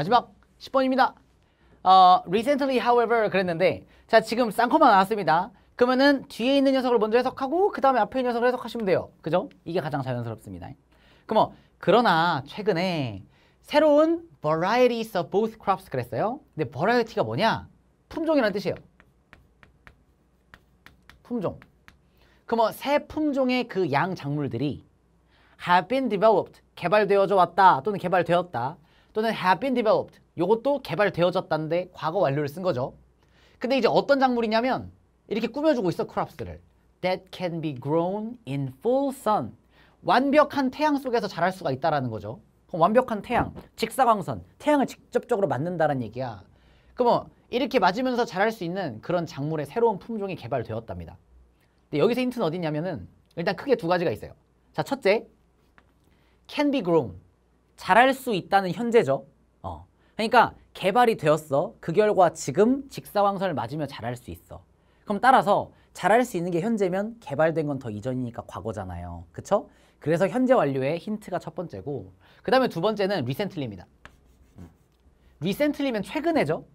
마지막 10번입니다. 어, recently however 그랬는데 자 지금 쌍코만 나왔습니다. 그러면은 뒤에 있는 녀석을 먼저 해석하고 그 다음에 앞에 있는 녀석을 해석하시면 돼요. 그죠? 이게 가장 자연스럽습니다. 그럼 그러나 최근에 새로운 varieties of both crops 그랬어요. 근데 variety가 뭐냐? 품종이라는 뜻이에요. 품종. 그럼 새 품종의 그 양 작물들이 have been developed, 개발되어져 왔다 또는 개발되었다. 또는 have been developed 이것도 개발되어졌다는데 과거 완료를 쓴 거죠. 근데 이제 어떤 작물이냐면 이렇게 꾸며주고 있어 크랍스를 that can be grown in full sun 완벽한 태양 속에서 자랄 수가 있다라는 거죠. 그럼 완벽한 태양, 직사광선, 태양을 직접적으로 맞는다는 얘기야. 그럼 이렇게 맞으면서 자랄 수 있는 그런 작물의 새로운 품종이 개발되었답니다. 근데 여기서 힌트는 어디냐면은 일단 크게 두 가지가 있어요. 자, 첫째, can be grown. 잘할 수 있다는 현재죠. 어. 그러니까 개발이 되었어. 그 결과 지금 직사광선을 맞으며 잘할 수 있어. 그럼 따라서 잘할 수 있는 게 현재면 개발된 건 더 이전이니까 과거잖아요. 그쵸? 그래서 현재 완료의 힌트가 첫 번째고 그 다음에 두 번째는 리센틀리입니다. 리센틀리면 음. 최근에죠?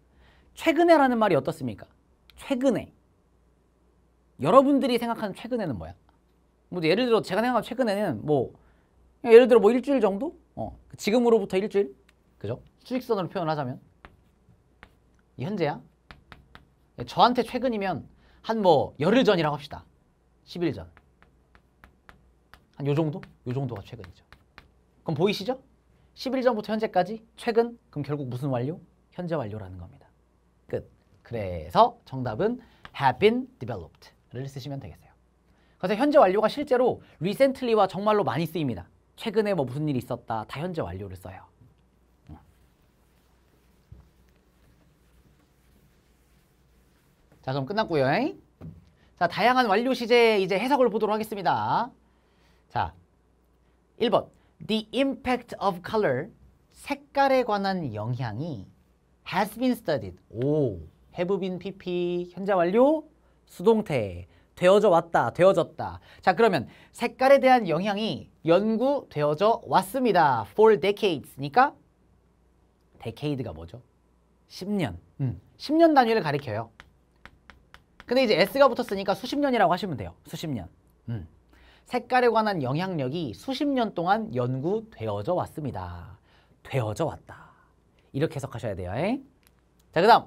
최근에라는 말이 어떻습니까? 최근에. 여러분들이 생각하는 최근에는 뭐야? 뭐 예를 들어 제가 생각하는 최근에는 뭐 예를 들어 뭐 일주일 정도? 어, 그 지금으로부터 일주일? 그죠? 수직선으로 표현하자면 현재야? 예, 저한테 최근이면 한뭐 열흘 전이라고 합시다. 10일 전. 한 요 정도? 요 정도가 최근이죠. 그럼 보이시죠? 10일 전부터 현재까지 최근? 그럼 결국 무슨 완료? 현재 완료라는 겁니다. 끝. 그래서 정답은 have been developed를 쓰시면 되겠어요. 그래서 현재 완료가 실제로 recently와 정말로 많이 쓰입니다. 최근에 뭐 무슨 일이 있었다. 다 현재 완료를 써요. 자 그럼 끝났고요. 자 다양한 완료 시제 이제 해석을 보도록 하겠습니다. 자 1번 The impact of color 색깔에 관한 영향이 has been studied. 오, have been pp 현재 완료 수동태 되어져 왔다, 되어졌다. 자, 그러면 색깔에 대한 영향이 연구되어져 왔습니다. for decades니까 decade가 뭐죠? 10년. 음, 10년 단위를 가리켜요. 근데 이제 S가 붙었으니까 수십 년이라고 하시면 돼요. 수십 년. 음. 색깔에 관한 영향력이 수십 년 동안 연구되어져 왔습니다. 되어져 왔다. 이렇게 해석하셔야 돼요. 에? 자, 그 다음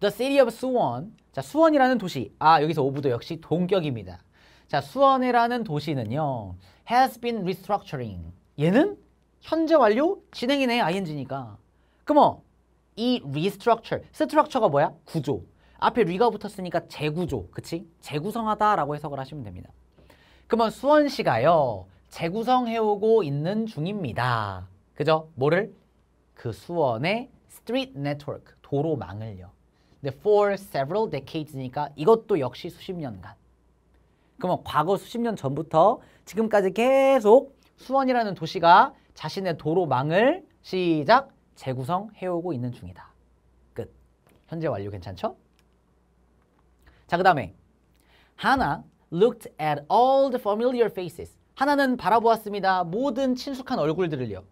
The city of Suwon 자, 수원이라는 도시. 아, 여기서 오브도 역시 동격입니다. 자, 수원이라는 도시는요. has been restructuring. 얘는 현재 완료 진행이네 ing니까. 그럼 뭐, 이 restructure, structure가 뭐야? 구조. 앞에 리가 붙었으니까 재구조, 그치? 재구성하다라고 해석을 하시면 됩니다. 그러면 뭐, 수원시가요. 재구성해오고 있는 중입니다. 그죠? 뭐를? 그 수원의 스트릿 네트워크, 도로망을요. 근데 for several decades니까 이것도 역시 수십 년간. 그러면 과거 수십 년 전부터 지금까지 계속 수원이라는 도시가 자신의 도로망을 시작 재구성해오고 있는 중이다. 끝. 현재 완료 괜찮죠? 자, 그 다음에 하나 looked at all the familiar faces. 하나는 바라보았습니다. 모든 친숙한 얼굴들을요.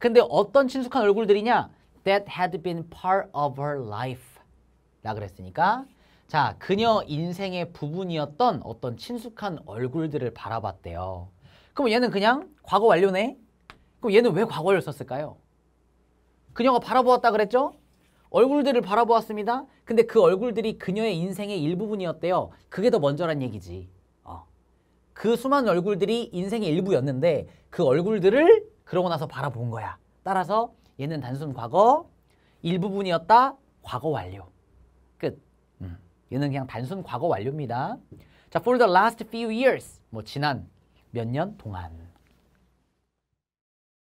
근데 어떤 친숙한 얼굴들이냐? That had been part of her life. 라 그랬으니까 자 그녀 인생의 부분이었던 어떤 친숙한 얼굴들을 바라봤대요. 그럼 얘는 그냥 과거 완료네? 그럼 얘는 왜 과거를 썼을까요? 그녀가 바라보았다 그랬죠? 얼굴들을 바라보았습니다. 근데 그 얼굴들이 그녀의 인생의 일부분이었대요. 그게 더 먼저란 얘기지. 어. 그 수많은 얼굴들이 인생의 일부였는데 그 얼굴들을 그러고 나서 바라본 거야. 따라서 얘는 단순 과거, 일부분이었다, 과거 완료. 얘는 그냥 단순 과거 완료입니다. 자, for the last few years. 뭐 지난 몇 년 동안.